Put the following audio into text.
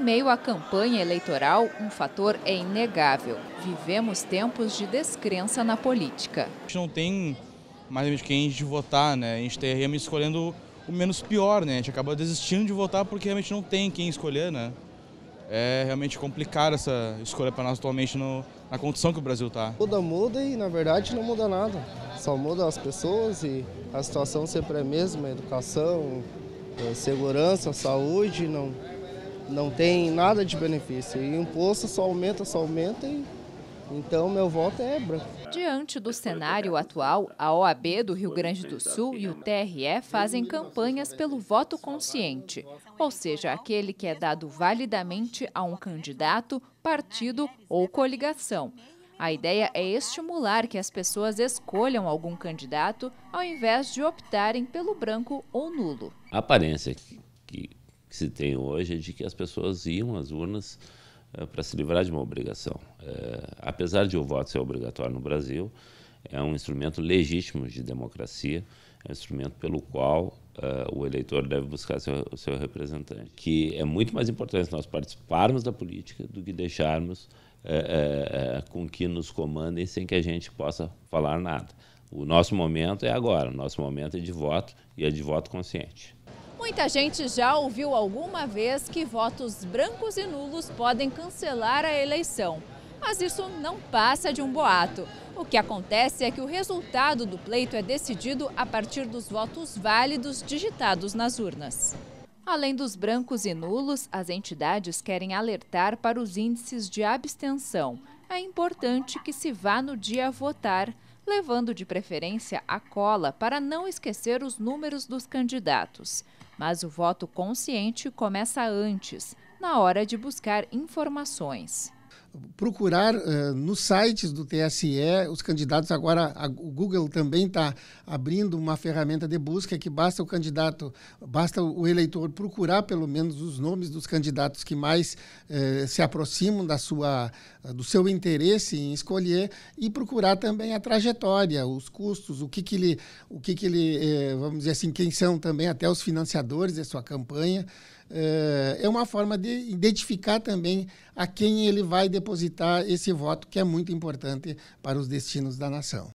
em meio à campanha eleitoral, um fator é inegável. Vivemos tempos de descrença na política. A gente não tem mais ou menos quem de votar, né? A gente tem realmente escolhendo o menos pior, né? A gente acaba desistindo de votar porque realmente não tem quem escolher, né? É realmente complicado essa escolha para nós atualmente no, na condição que o Brasil está. Muda, muda e na verdade não muda nada. Só muda as pessoas e a situação sempre é a mesma, educação, eh, segurança, saúde, não, não tem nada de benefício. E o imposto só aumenta, só aumenta e então, meu voto é branco. Diante do cenário atual, a OAB do Rio Grande do Sul e o TRE fazem campanhas pelo voto consciente, ou seja, aquele que é dado validamente a um candidato, partido ou coligação. A ideia é estimular que as pessoas escolham algum candidato ao invés de optarem pelo branco ou nulo. A aparência que que se tem hoje é de que as pessoas iam às urnas é, eh, para se livrar de uma obrigação. É, apesar de o voto ser obrigatório no Brasil, é um instrumento legítimo de democracia, é um instrumento pelo qual eh, o eleitor deve buscar seu, o seu representante. Que é muito mais importante nós participarmos da política do que deixarmos com que nos comandem sem que a gente possa falar nada. O nosso momento é agora, o nosso momento é de voto e é de voto consciente. Muita gente já ouviu alguma vez que votos brancos e nulos podem cancelar a eleição. Mas isso não passa de um boato. O que acontece é que o resultado do pleito é decidido a partir dos votos válidos digitados nas urnas. Além dos brancos e nulos, as entidades querem alertar para os índices de abstenção. É importante que se vá no dia votar, levando de preferência a cola para não esquecer os números dos candidatos. Mas o voto consciente começa antes, na hora de buscar informações procurar uh, nos sites do TSE os candidatos. Agora, a, o Google também está abrindo uma ferramenta de busca que basta o candidato, basta o eleitor procurar pelo menos os nomes dos candidatos que mais uh, se aproximam da sua, uh, do seu interesse em escolher e procurar também a trajetória, os custos, o que que ele, o que que ele, eh, vamos dizer assim, quem são também até os financiadores da sua campanha. É, é uma forma de identificar também a quem ele vai depositar esse voto, que é muito importante para os destinos da nação.